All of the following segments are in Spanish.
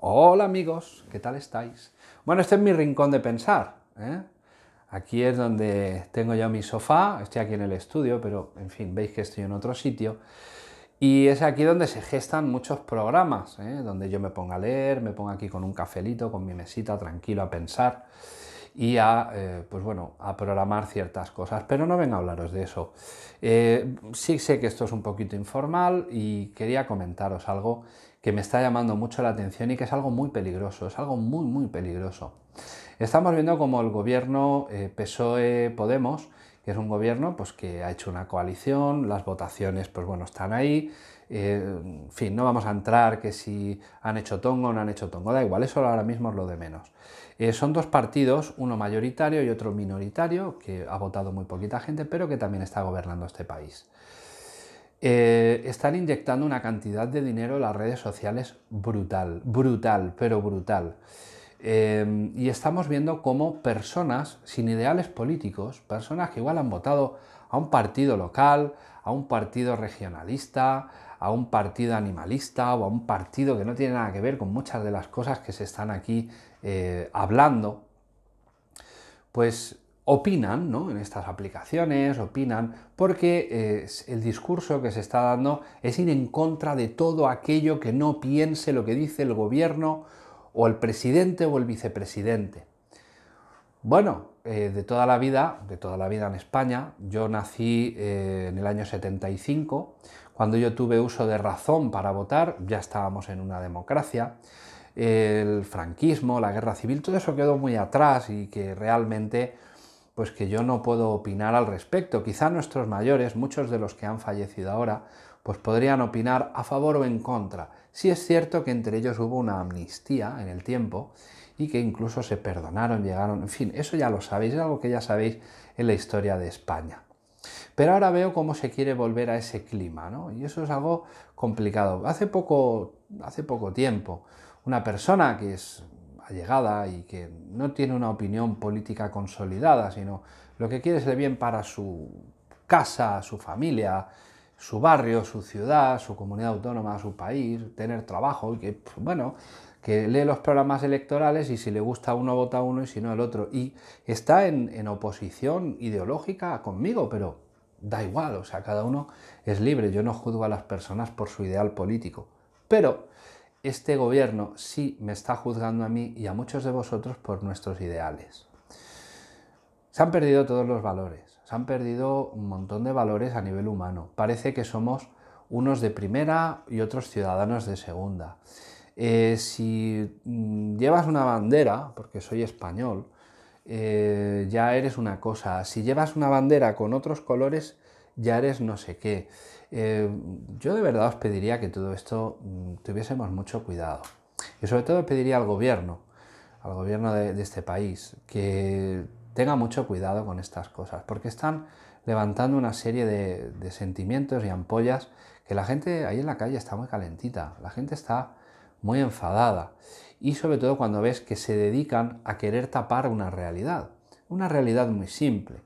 Hola amigos, ¿qué tal estáis? Bueno, este es mi rincón de pensar. ¿eh? Aquí es donde tengo yo mi sofá, estoy aquí en el estudio, pero en fin, veis que estoy en otro sitio. Y es aquí donde se gestan muchos programas, ¿eh? donde yo me pongo a leer, me pongo aquí con un cafelito, con mi mesita, tranquilo a pensar y a, eh, pues bueno, a programar ciertas cosas, pero no vengo a hablaros de eso. Eh, sí sé que esto es un poquito informal y quería comentaros algo que me está llamando mucho la atención y que es algo muy peligroso, es algo muy, muy peligroso. Estamos viendo como el gobierno eh, PSOE-Podemos, que es un gobierno pues, que ha hecho una coalición, las votaciones pues bueno, están ahí, eh, en fin, no vamos a entrar que si han hecho tongo o no han hecho tongo, da igual, eso ahora mismo es lo de menos. Eh, son dos partidos, uno mayoritario y otro minoritario, que ha votado muy poquita gente, pero que también está gobernando este país. Eh, están inyectando una cantidad de dinero en las redes sociales brutal, brutal, pero brutal. Em, y estamos viendo cómo personas sin ideales políticos, personas que igual han votado a un partido local, a un partido regionalista, a un partido animalista o a un partido que no tiene nada que ver con muchas de las cosas que se están aquí eh, hablando, pues opinan ¿no? en estas aplicaciones, opinan, porque eh, el discurso que se está dando es ir en contra de todo aquello que no piense lo que dice el gobierno o el presidente o el vicepresidente. Bueno, eh, de toda la vida, de toda la vida en España, yo nací eh, en el año 75, cuando yo tuve uso de razón para votar, ya estábamos en una democracia, el franquismo, la guerra civil, todo eso quedó muy atrás y que realmente pues que yo no puedo opinar al respecto. Quizá nuestros mayores, muchos de los que han fallecido ahora, pues podrían opinar a favor o en contra. Sí es cierto que entre ellos hubo una amnistía en el tiempo y que incluso se perdonaron, llegaron, en fin, eso ya lo sabéis, es algo que ya sabéis en la historia de España. Pero ahora veo cómo se quiere volver a ese clima, ¿no? Y eso es algo complicado. Hace poco, hace poco tiempo, una persona que es allegada y que no tiene una opinión política consolidada, sino lo que quiere es el bien para su casa, su familia, su barrio, su ciudad, su comunidad autónoma, su país, tener trabajo y que, pues, bueno, que lee los programas electorales y si le gusta uno vota uno y si no el otro. Y está en, en, oposición ideológica conmigo, pero da igual, o sea, cada uno es libre. Yo no juzgo a las personas por su ideal político. Pero este gobierno sí me está juzgando a mí y a muchos de vosotros por nuestros ideales. Se han perdido todos los valores se han perdido un montón de valores a nivel humano. Parece que somos unos de primera y otros ciudadanos de segunda. Eh, si mm, llevas una bandera, porque soy español, eh, ya eres una cosa. Si llevas una bandera con otros colores, ya eres no sé qué. Eh, yo de verdad os pediría que todo esto mm, tuviésemos mucho cuidado. Y sobre todo pediría al gobierno, al gobierno de este país, que tenga mucho cuidado con estas cosas, porque están levantando una serie de, sentimientos y ampollas que la gente ahí en la calle está muy calentita, la gente está muy enfadada y sobre todo cuando ves que se dedican a querer tapar una realidad, una realidad muy simple.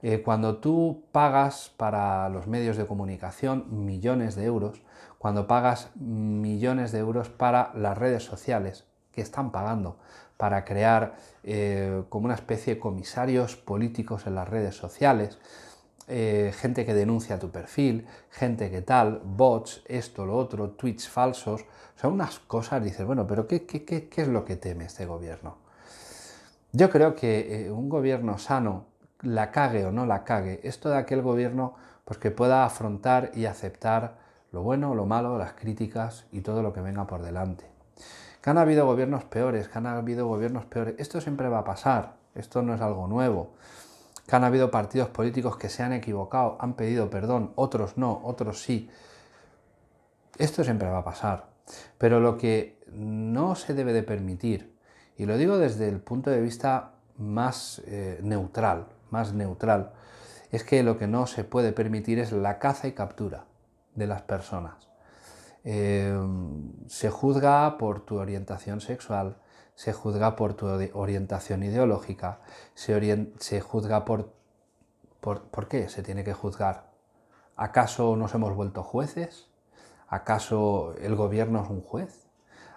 Eh, cuando tú pagas para los medios de comunicación millones de euros, cuando pagas millones de euros para las redes sociales que están pagando para crear eh, como una especie de comisarios políticos en las redes sociales, eh, gente que denuncia tu perfil, gente que tal, bots, esto, lo otro, tweets falsos, Son unas cosas, dices, bueno, pero ¿qué, qué, es lo que teme este gobierno? Yo creo que eh, un gobierno sano, la cague o no la cague, esto de aquel gobierno pues que pueda afrontar y aceptar lo bueno, lo malo, las críticas y todo lo que venga por delante que han habido gobiernos peores, que han habido gobiernos peores. Esto siempre va a pasar, esto no es algo nuevo. Que han habido partidos políticos que se han equivocado, han pedido perdón, otros no, otros sí. Esto siempre va a pasar. Pero lo que no se debe de permitir, y lo digo desde el punto de vista más eh, neutral, más neutral, es que lo que no se puede permitir es la caza y captura de las personas. Em, se juzga por tu orientación sexual, se juzga por tu orientación ideológica, se, juzga por, por... qué se tiene que juzgar? ¿Acaso nos hemos vuelto jueces? ¿Acaso el gobierno es un juez?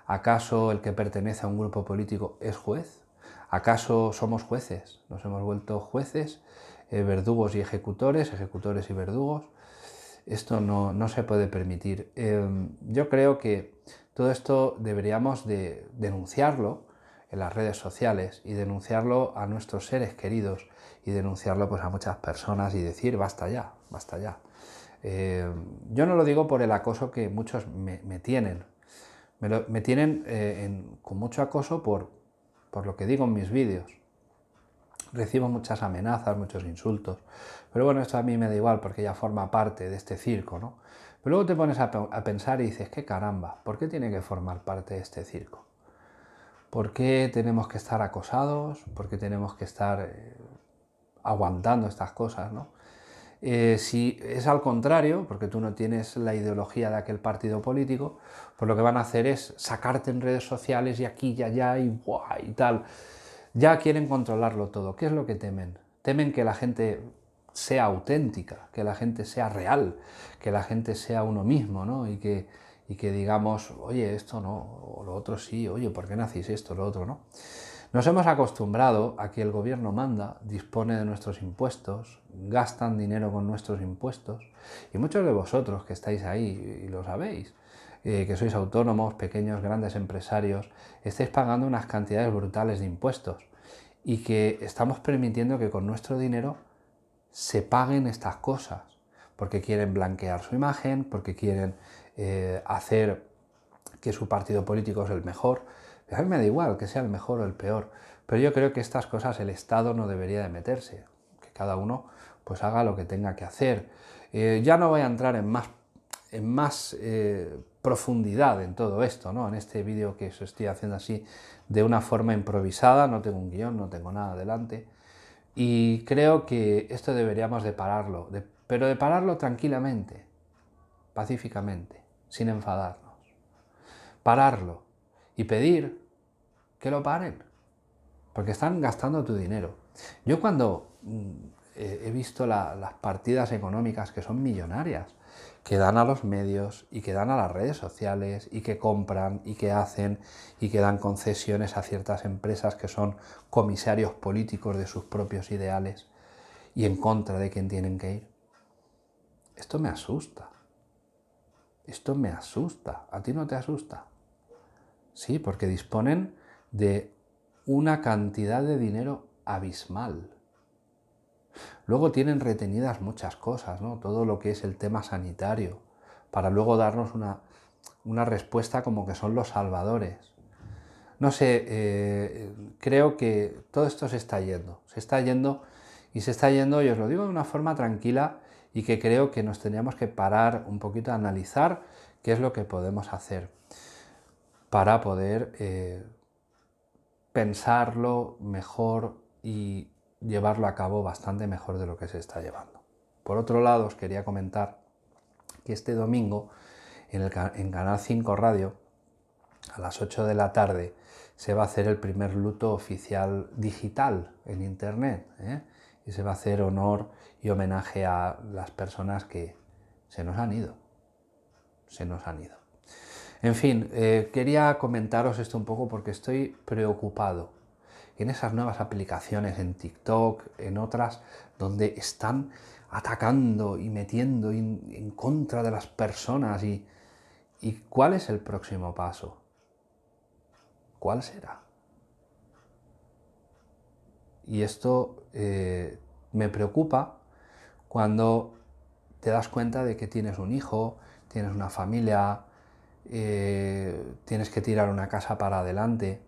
¿Acaso el que pertenece a un grupo político es juez? ¿Acaso somos jueces? ¿Nos hemos vuelto jueces, eh, verdugos y ejecutores, ejecutores y verdugos? Esto no, se puede permitir. Em, yo creo que todo esto deberíamos de denunciarlo en las redes sociales y denunciarlo a nuestros seres queridos y denunciarlo pues a muchas personas y decir basta ya, basta ya. Em, yo no lo digo por el acoso que muchos me, tienen. Me, tienen eh, con mucho acoso por, por lo que digo en mis vídeos recibo muchas amenazas, muchos insultos. Pero bueno, esto a mí me da igual porque ya forma parte de este circo, ¿no? Pero luego te pones a, pensar y dices, qué caramba, ¿por qué tiene que formar parte de este circo? ¿Por qué tenemos que estar acosados? ¿Por qué tenemos que estar eh, aguantando estas cosas, ¿no? Eh, si es al contrario, porque tú no tienes la ideología de aquel partido político, pues lo que van a hacer es sacarte en redes sociales y aquí y allá y, y tal ya quieren controlarlo todo. ¿Qué es lo que temen? Temen que la gente sea auténtica, que la gente sea real, que la gente sea uno mismo, ¿no? Y que, que digamos, oye, esto no, o lo otro sí, oye, ¿por qué nacís esto, lo otro no? Nos hemos acostumbrado a que el gobierno manda, dispone de nuestros impuestos, gastan dinero con nuestros impuestos, y muchos de vosotros que estáis ahí y lo sabéis, eh, que sois autónomos, pequeños, grandes empresarios, estáis pagando unas cantidades brutales de impuestos y que estamos permitiendo que con nuestro dinero se paguen estas cosas, porque quieren blanquear su imagen, porque quieren eh, hacer que su partido político es el mejor. A mí me da igual que sea el mejor o el peor, pero yo creo que estas cosas el Estado no debería de meterse, que cada uno pues haga lo que tenga que hacer. Eh, ya no voy a entrar en más, en más profundidad en todo esto, ¿no? En este vídeo que os estoy haciendo así de una forma improvisada, no tengo un guión, no tengo nada adelante Y creo que esto deberíamos de pararlo, pero de pararlo tranquilamente, pacíficamente, sin enfadarnos. Pararlo y pedir que lo paren, porque están gastando tu dinero. Yo cuando mm, he visto las partidas económicas que son millonarias, que dan a los medios y que dan a las redes sociales y que compran y que hacen y que dan concesiones a ciertas empresas que son comisarios políticos de sus propios ideales y en contra de quien tienen que ir. Esto me asusta. Esto me asusta. ¿A ti no te asusta? Sí, porque disponen de una cantidad de dinero abismal. Luego tienen retenidas muchas cosas, ¿no? Todo lo que es el tema sanitario, para luego darnos una, respuesta como que son los salvadores. No sé, eh, creo que todo esto se está yendo, se está yendo y se está yendo, y os lo digo de una forma tranquila y que creo que nos teníamos que parar un poquito a analizar qué es lo que podemos hacer para poder eh, pensarlo mejor y llevarlo a cabo bastante mejor de lo que se está llevando. Por otro lado, os quería comentar que este domingo en, Canal 5 Radio, a las 8 de la tarde, se va a hacer el primer luto oficial digital en Internet. ¿eh? Y se va a hacer honor y homenaje a las personas que se nos han ido. Se nos han ido. En fin, eh, quería comentaros esto un poco porque estoy preocupado en esas nuevas aplicaciones, en TikTok, en otras, donde están atacando y metiendo en contra de las personas. Y, cuál es el próximo paso? ¿Cuál será? Y esto eh, me preocupa cuando te das cuenta de que tienes un hijo, tienes una familia, eh, tienes que tirar una casa para adelante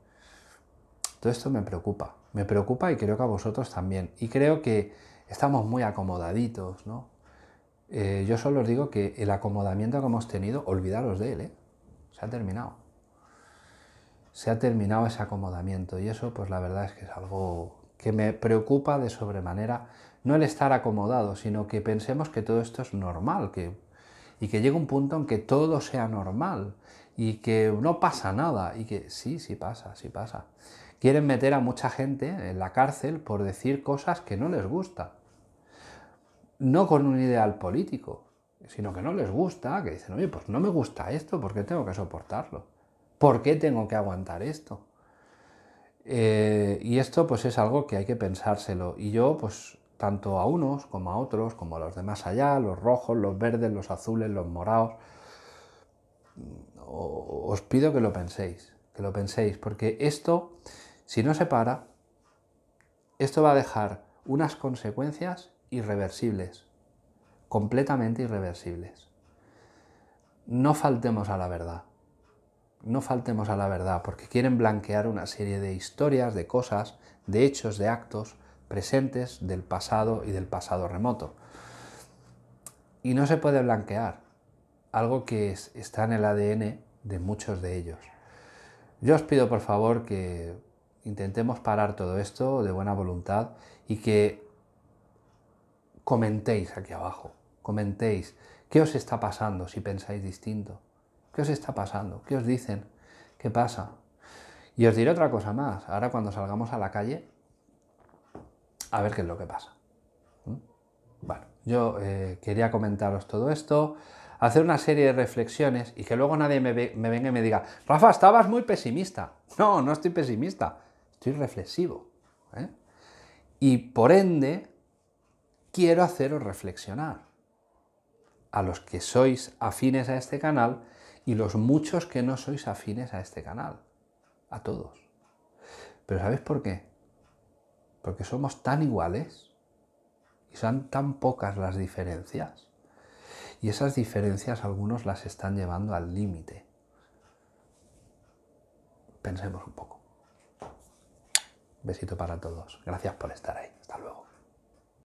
todo esto me preocupa, me preocupa y creo que a vosotros también. Y creo que estamos muy acomodaditos, ¿no? Eh, yo solo os digo que el acomodamiento que hemos tenido, olvidaros de él, ¿eh? Se ha terminado. Se ha terminado ese acomodamiento y eso, pues la verdad es que es algo que me preocupa de sobremanera, no el estar acomodado, sino que pensemos que todo esto es normal, que y que llegue un punto en que todo sea normal y que no pasa nada y que sí, sí pasa, sí pasa. Quieren meter a mucha gente en la cárcel por decir cosas que no les gusta. No con un ideal político, sino que no les gusta, que dicen, oye, pues no me gusta esto, ¿por qué tengo que soportarlo? ¿Por qué tengo que aguantar esto? Eh, y esto pues es algo que hay que pensárselo. Y yo pues tanto a unos como a otros, como a los demás allá, los rojos, los verdes, los azules, los morados, os pido que lo penséis, que lo penséis, porque esto si no se para, esto va a dejar unas consecuencias irreversibles, completamente irreversibles. No faltemos a la verdad, no faltemos a la verdad, porque quieren blanquear una serie de historias, de cosas, de hechos, de actos presentes del pasado y del pasado remoto. Y no se puede blanquear, algo que está en el ADN de muchos de ellos. Yo os pido por favor que intentemos parar todo esto de buena voluntad y que comentéis aquí abajo, comentéis qué os está pasando si pensáis distinto, qué os está pasando, qué os dicen, qué pasa. Y os diré otra cosa más, ahora cuando salgamos a la calle, a ver qué es lo que pasa. Bueno, ¿Mm? yo eh, quería comentaros todo esto, hacer una serie de reflexiones y que luego nadie me, me venga y me diga, Rafa, estabas muy pesimista. No, no estoy pesimista, Estoy reflexivo. ¿eh? Y por ende, quiero haceros reflexionar a los que sois afines a este canal y los muchos que no sois afines a este canal. A todos. Pero ¿sabéis por qué? Porque somos tan iguales y son tan pocas las diferencias. Y esas diferencias algunos las están llevando al límite. Pensemos un poco. Besito para todos. Gracias por estar ahí. Hasta luego.